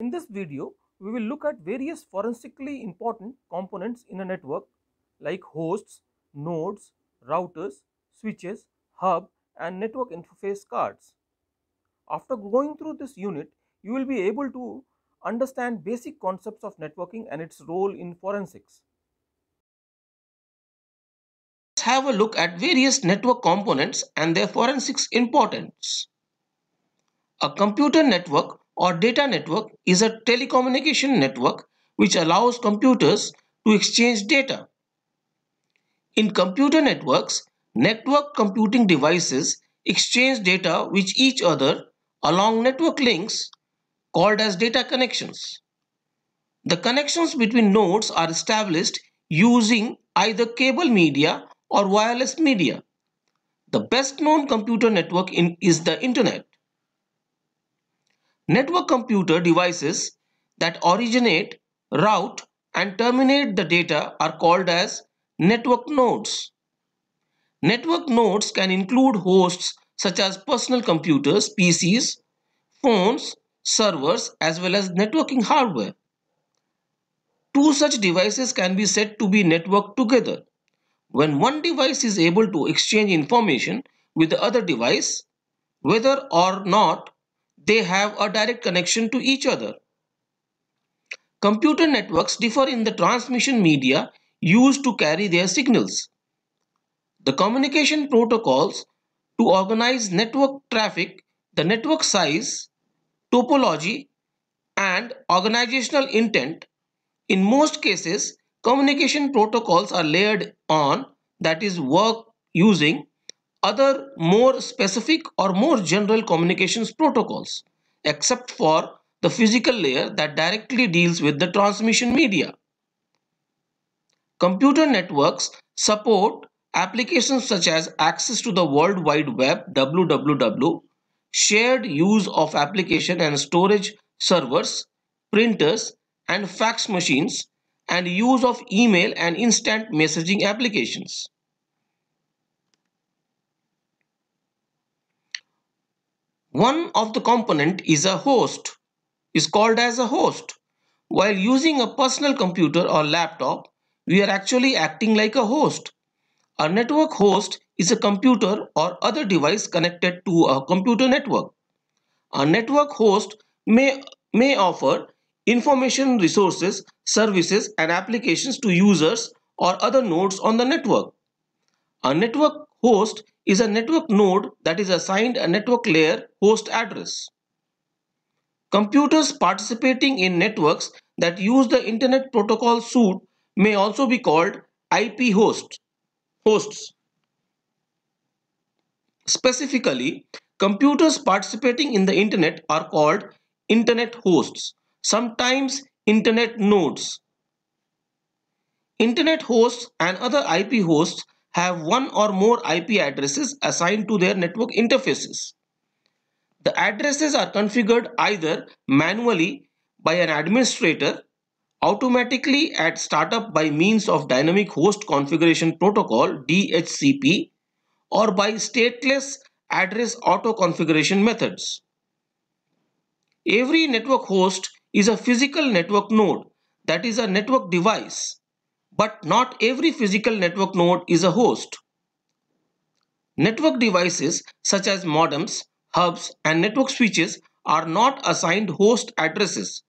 In this video, we will look at various forensically important components in a network like hosts, nodes, routers, switches, hub and network interface cards. After going through this unit, you will be able to understand basic concepts of networking and its role in forensics. Let's have a look at various network components and their forensics importance. A computer network or data network is a telecommunication network which allows computers to exchange data. In computer networks, network computing devices exchange data with each other along network links called as data connections. The connections between nodes are established using either cable media or wireless media. The best known computer network in, is the internet. Network computer devices that originate, route and terminate the data are called as network nodes. Network nodes can include hosts such as personal computers, PCs, phones, servers as well as networking hardware. Two such devices can be said to be networked together. When one device is able to exchange information with the other device, whether or not they have a direct connection to each other. Computer networks differ in the transmission media used to carry their signals. The communication protocols to organize network traffic, the network size, topology, and organizational intent. In most cases, communication protocols are layered on that is work using other more specific or more general communications protocols except for the physical layer that directly deals with the transmission media. Computer networks support applications such as access to the World Wide Web WWW, shared use of application and storage servers, printers and fax machines, and use of email and instant messaging applications. One of the component is a host, is called as a host. While using a personal computer or laptop, we are actually acting like a host. A network host is a computer or other device connected to a computer network. A network host may, may offer information resources, services and applications to users or other nodes on the network. A network host is a network node that is assigned a network layer host address. Computers participating in networks that use the Internet Protocol suite may also be called IP host, hosts. Specifically, computers participating in the Internet are called Internet hosts, sometimes Internet nodes. Internet hosts and other IP hosts have one or more IP addresses assigned to their network interfaces. The addresses are configured either manually by an administrator, automatically at startup by means of Dynamic Host Configuration Protocol DHCP or by stateless address auto configuration methods. Every network host is a physical network node that is a network device but not every physical network node is a host. Network devices such as modems, hubs and network switches are not assigned host addresses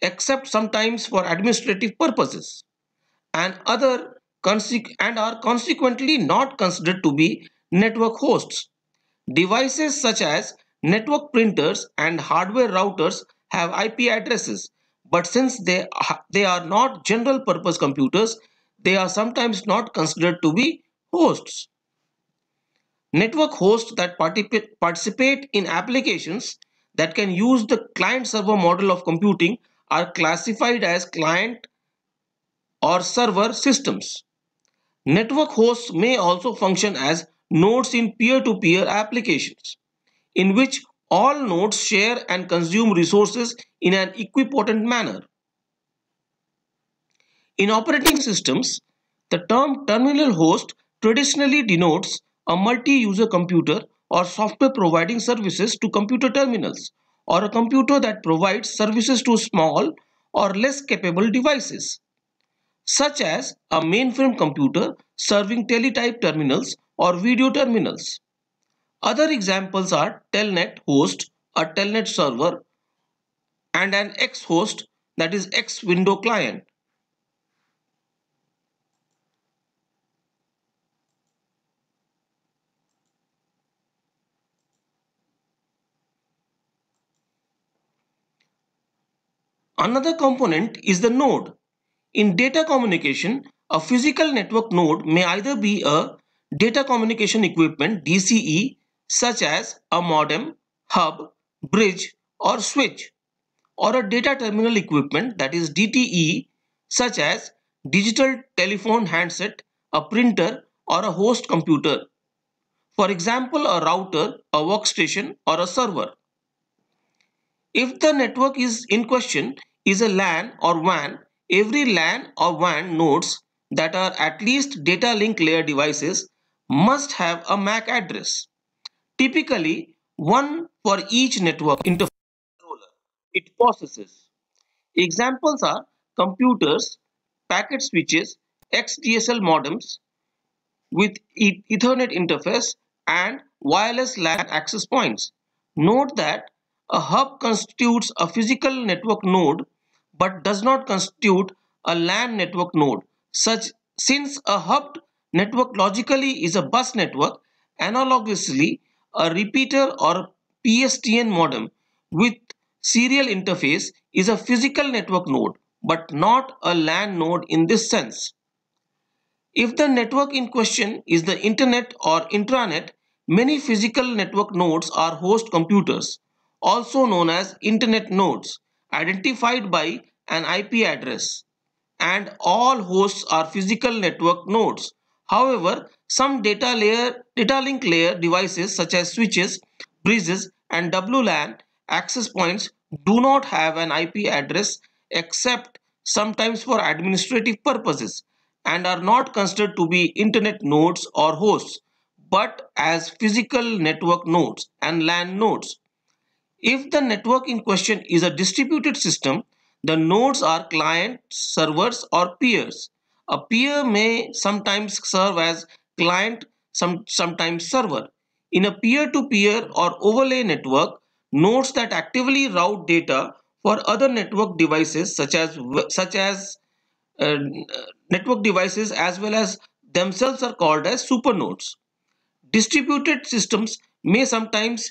except sometimes for administrative purposes and other and are consequently not considered to be network hosts. Devices such as network printers and hardware routers have IP addresses but since they, they are not general purpose computers, they are sometimes not considered to be hosts. Network hosts that participate in applications that can use the client-server model of computing are classified as client or server systems. Network hosts may also function as nodes in peer-to-peer -peer applications, in which all nodes share and consume resources in an equipotent manner. In operating systems, the term terminal host traditionally denotes a multi-user computer or software providing services to computer terminals or a computer that provides services to small or less capable devices such as a mainframe computer serving teletype terminals or video terminals. Other examples are telnet host, a telnet server, and an X host that is X window client. Another component is the node. In data communication, a physical network node may either be a data communication equipment DCE such as a modem, hub, bridge or switch or a data terminal equipment that is DTE such as digital telephone handset, a printer or a host computer. For example, a router, a workstation or a server. If the network is in question is a LAN or WAN, every LAN or WAN nodes that are at least data link layer devices must have a MAC address. Typically, one for each network interface controller it processes. Examples are computers, packet switches, XDSL modems with Ethernet interface and wireless LAN access points. Note that a hub constitutes a physical network node but does not constitute a LAN network node. Such since a hub network logically is a bus network, analogously a repeater or PSTN modem with serial interface is a physical network node but not a LAN node in this sense. If the network in question is the internet or intranet, many physical network nodes are host computers, also known as internet nodes, identified by an IP address. And all hosts are physical network nodes. However, some data layer, data link layer devices such as switches, bridges and WLAN access points do not have an IP address except sometimes for administrative purposes and are not considered to be internet nodes or hosts but as physical network nodes and LAN nodes. If the network in question is a distributed system, the nodes are clients, servers or peers. A peer may sometimes serve as client, some, sometimes server. In a peer-to-peer -peer or overlay network, nodes that actively route data for other network devices such as, such as uh, network devices as well as themselves are called as supernodes. Distributed systems may sometimes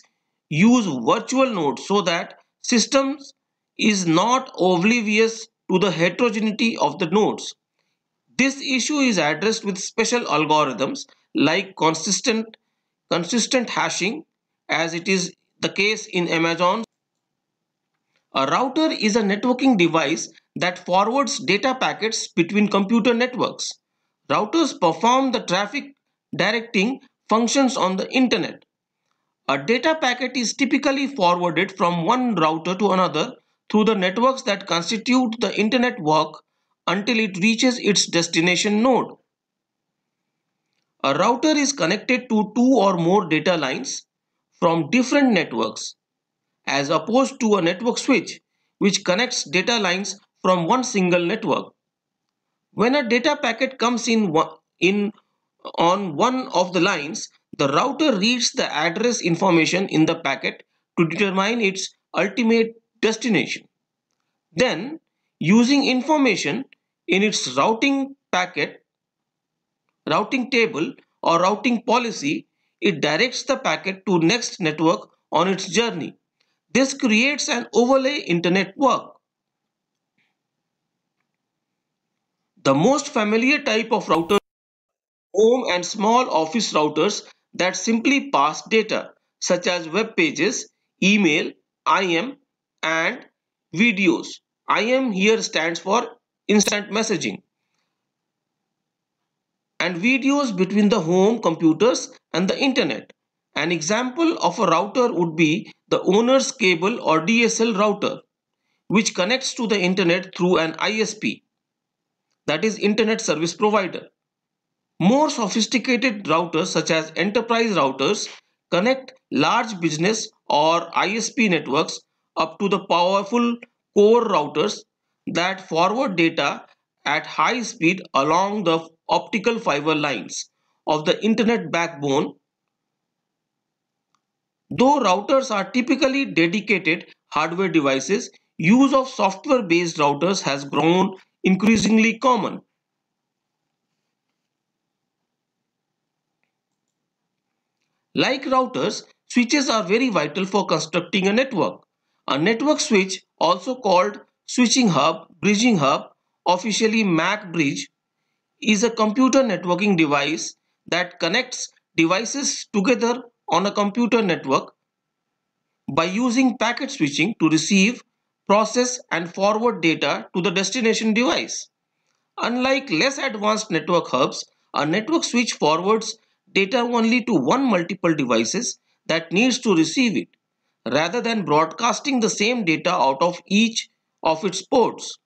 use virtual nodes so that systems is not oblivious to the heterogeneity of the nodes. This issue is addressed with special algorithms like consistent, consistent hashing as it is the case in Amazon. A router is a networking device that forwards data packets between computer networks. Routers perform the traffic directing functions on the internet. A data packet is typically forwarded from one router to another through the networks that constitute the internet work until it reaches its destination node. A router is connected to two or more data lines from different networks as opposed to a network switch which connects data lines from one single network. When a data packet comes in, in on one of the lines, the router reads the address information in the packet to determine its ultimate destination. Then, using information in its routing packet, routing table or routing policy, it directs the packet to next network on its journey. This creates an overlay internet work. The most familiar type of router home and small office routers that simply pass data such as web pages, email, IM and videos. IM here stands for instant messaging and videos between the home computers and the internet. An example of a router would be the owner's cable or DSL router which connects to the internet through an ISP that is internet service provider. More sophisticated routers such as enterprise routers connect large business or ISP networks up to the powerful core routers that forward data at high speed along the optical fiber lines of the internet backbone. Though routers are typically dedicated hardware devices, use of software-based routers has grown increasingly common. Like routers, switches are very vital for constructing a network. A network switch, also called Switching Hub, Bridging Hub, officially Mac Bridge, is a computer networking device that connects devices together on a computer network by using packet switching to receive, process and forward data to the destination device. Unlike less advanced network hubs, a network switch forwards data only to one multiple devices that needs to receive it rather than broadcasting the same data out of each of its ports.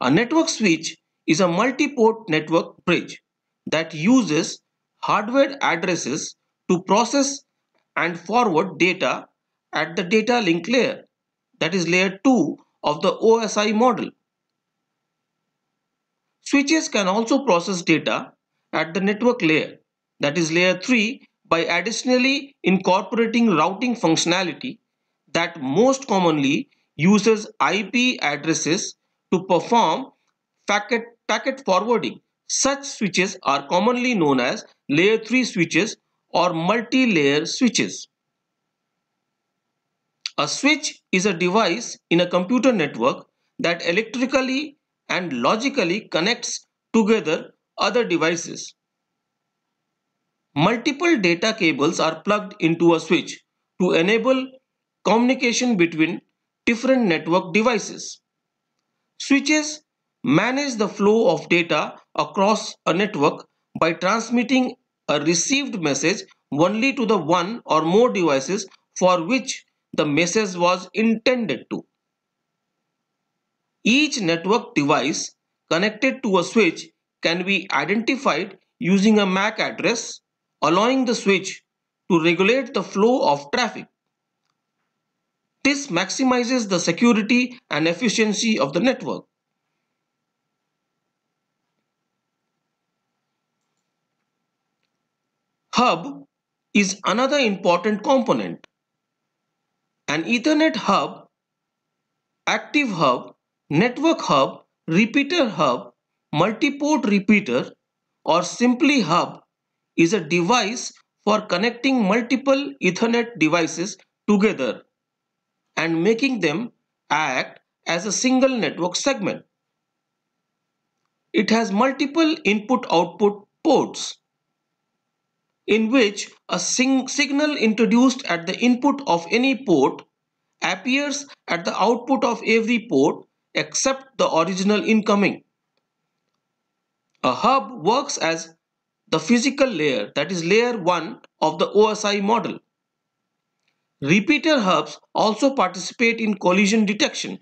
A network switch is a multi-port network bridge that uses hardware addresses to process and forward data at the data link layer that is layer 2 of the OSI model. Switches can also process data at the network layer that is layer 3 by additionally incorporating routing functionality that most commonly uses IP addresses to perform packet, packet forwarding. Such switches are commonly known as layer 3 switches or multi-layer switches. A switch is a device in a computer network that electrically and logically connects together other devices. Multiple data cables are plugged into a switch to enable communication between different network devices. Switches manage the flow of data across a network by transmitting a received message only to the one or more devices for which the message was intended to. Each network device connected to a switch can be identified using a MAC address allowing the switch to regulate the flow of traffic. This maximizes the security and efficiency of the network. Hub is another important component. An Ethernet hub, active hub, network hub, repeater hub, multi-port repeater or simply hub is a device for connecting multiple Ethernet devices together and making them act as a single network segment. It has multiple input-output ports in which a signal introduced at the input of any port appears at the output of every port except the original incoming. A hub works as the physical layer that is layer 1 of the OSI model. Repeater hubs also participate in collision detection,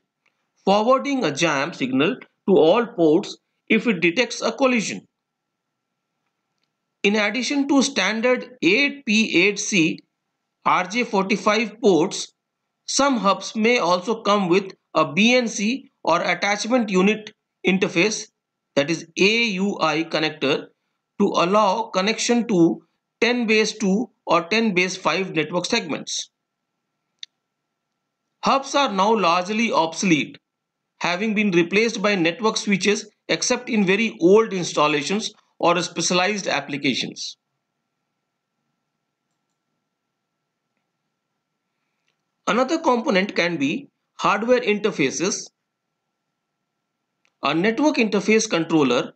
forwarding a jam signal to all ports if it detects a collision. In addition to standard 8P8C RJ45 ports, some hubs may also come with a BNC or attachment unit interface that is AUI connector to allow connection to 10 base 2 or 10 base 5 network segments. Hubs are now largely obsolete, having been replaced by network switches except in very old installations or specialized applications. Another component can be hardware interfaces, a network interface controller,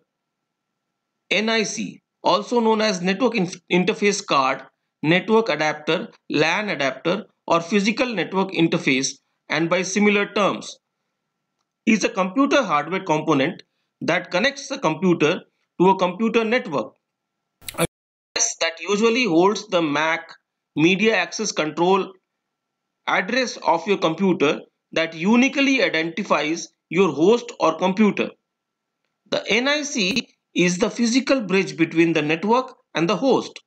NIC, also known as network interface card, network adapter, LAN adapter or physical network interface and by similar terms is a computer hardware component that connects a computer to a computer network. A device that usually holds the MAC media access control address of your computer that uniquely identifies your host or computer. The NIC is the physical bridge between the network and the host.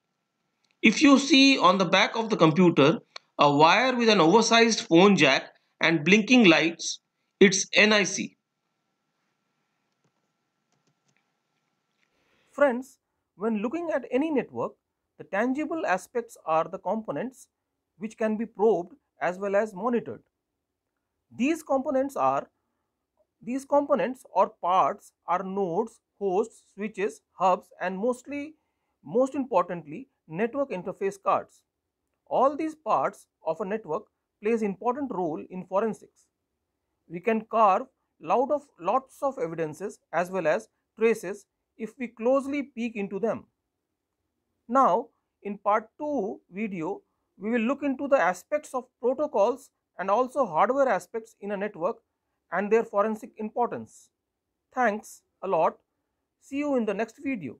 If you see on the back of the computer, a wire with an oversized phone jack and blinking lights, it's NIC. Friends, when looking at any network, the tangible aspects are the components which can be probed as well as monitored. These components are these components or parts are nodes, hosts, switches, hubs and mostly most importantly network interface cards. All these parts of a network plays important role in forensics. We can carve lot of lots of evidences as well as traces if we closely peek into them. Now, in part 2 video, we will look into the aspects of protocols and also hardware aspects in a network and their forensic importance. Thanks a lot. See you in the next video.